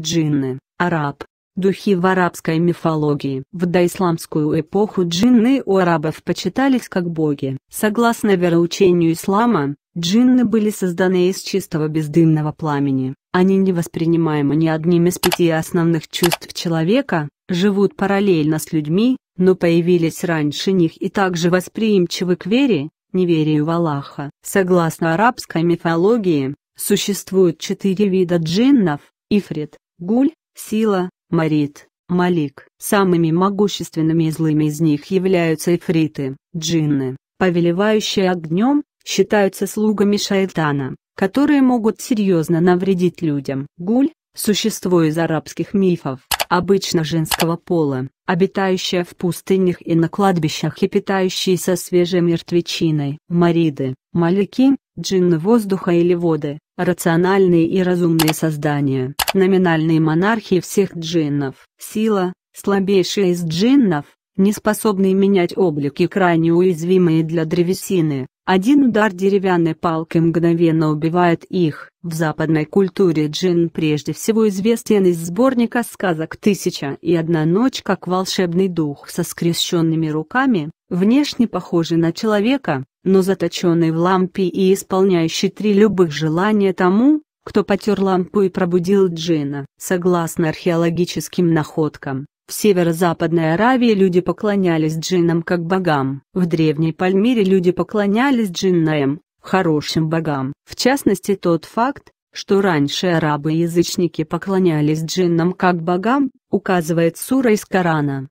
Джинны, араб. Духи в арабской мифологии. В доисламскую эпоху джинны у арабов почитались как боги. Согласно вероучению ислама, джинны были созданы из чистого бездымного пламени. Они невоспринимаемы ни одним из пяти основных чувств человека, живут параллельно с людьми, но появились раньше них и также восприимчивы к вере, неверию в Аллаха. Согласно арабской мифологии, существуют четыре вида джиннов – ифрит, Гуль, Сила, Марит, Малик. Самыми могущественными и злыми из них являются эфриты, джинны, повелевающие огнем, считаются слугами шайтана, которые могут серьезно навредить людям. Гуль – существо из арабских мифов, обычно женского пола, обитающее в пустынях и на кладбищах и питающееся свежей мертвечиной. Мариды, малики, Джинны воздуха или воды, рациональные и разумные создания, номинальные монархии всех джиннов. Сила, слабейшая из джиннов, неспособные менять облик и крайне уязвимые для древесины, один удар деревянной палкой мгновенно убивает их. В западной культуре джин прежде всего известен из сборника сказок «Тысяча и одна ночь» как волшебный дух со скрещенными руками, внешне похожий на человека, но заточенный в лампе и исполняющий три любых желания тому, кто потер лампу и пробудил джина. Согласно археологическим находкам, в северо-западной Аравии люди поклонялись джиннам как богам. В древней Пальмире люди поклонялись джиннам, хорошим богам. В частности, тот факт, что раньше арабы-язычники поклонялись джиннам как богам, указывает сура из Корана.